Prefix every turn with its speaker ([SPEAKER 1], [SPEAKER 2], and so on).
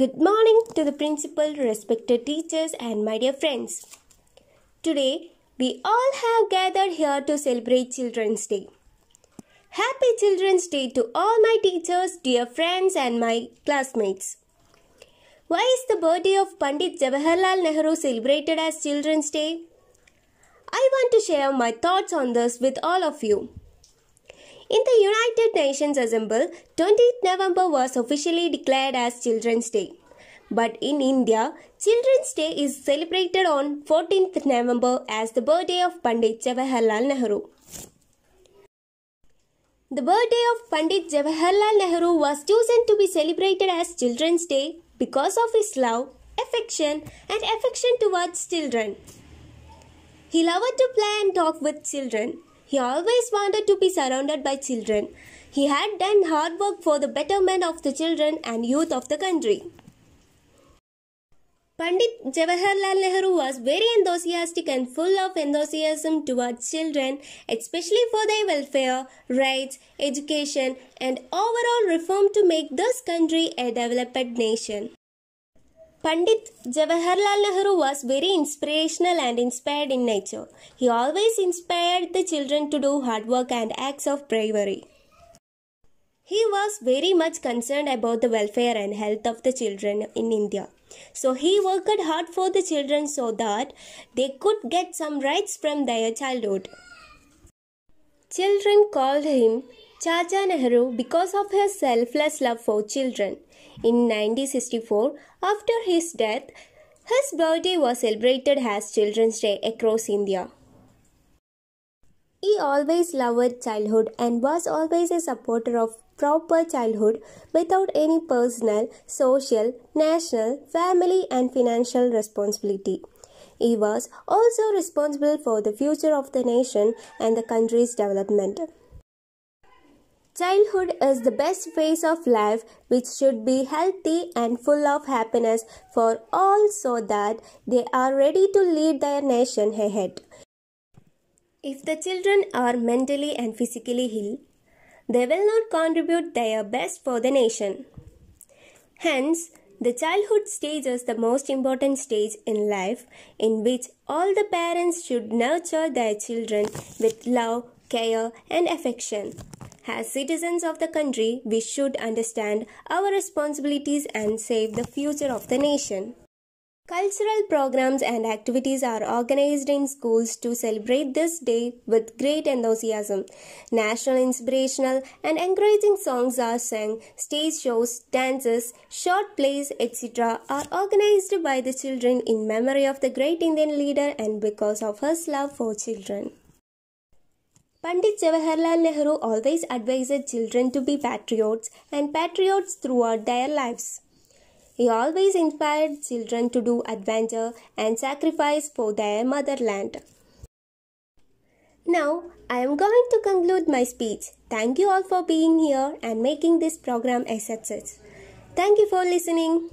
[SPEAKER 1] Good morning to the principal, respected teachers, and my dear friends. Today, we all have gathered here to celebrate Children's Day. Happy Children's Day to all my teachers, dear friends, and my classmates. Why is the birthday of Pandit Jawaharlal Nehru celebrated as Children's Day? I want to share my thoughts on this with all of you. In the United Nations Assembly, 20th November was officially declared as Children's Day. But in India, Children's Day is celebrated on 14th November as the birthday of Pandit Jawaharlal Nehru. The birthday of Pandit Jawaharlal Nehru was chosen to be celebrated as Children's Day because of his love, affection, and affection towards children. He loved to play and talk with children. He always wanted to be surrounded by children. He had done hard work for the betterment of the children and youth of the country. Pandit Jawaharlal Nehru was very enthusiastic and full of enthusiasm towards children, especially for their welfare, rights, education, and overall reform to make this country a developed nation. Pandit Jawaharlal Nehru was very inspirational and inspired in nature. He always inspired the children to do hard work and acts of bravery. He was very much concerned about the welfare and health of the children in India. So he worked hard for the children so that they could get some rights from their childhood. Children called him Chacha Nehru because of her selfless love for children. In 1964, after his death, his birthday was celebrated as Children's Day across India. He always loved childhood and was always a supporter of proper childhood without any personal, social, national, family, and financial responsibility. He was also responsible for the future of the nation and the country's development. Childhood is the best phase of life which should be healthy and full of happiness for all so that they are ready to lead their nation ahead. If the children are mentally and physically ill, they will not contribute their best for the nation. Hence, the childhood stage is the most important stage in life in which all the parents should nurture their children with love, care, and affection. As citizens of the country, we should understand our responsibilities and save the future of the nation. Cultural programs and activities are organized in schools to celebrate this day with great enthusiasm. National inspirational and encouraging songs are sung, stage shows, dances, short plays, etc. are organized by the children in memory of the great Indian leader and because of his love for children. Pandit Jawaharlal Nehru always advised children to be patriots and patriots throughout their lives. He always inspired children to do adventure and sacrifice for their motherland. Now, I am going to conclude my speech. Thank you all for being here and making this program a success. Thank you for listening.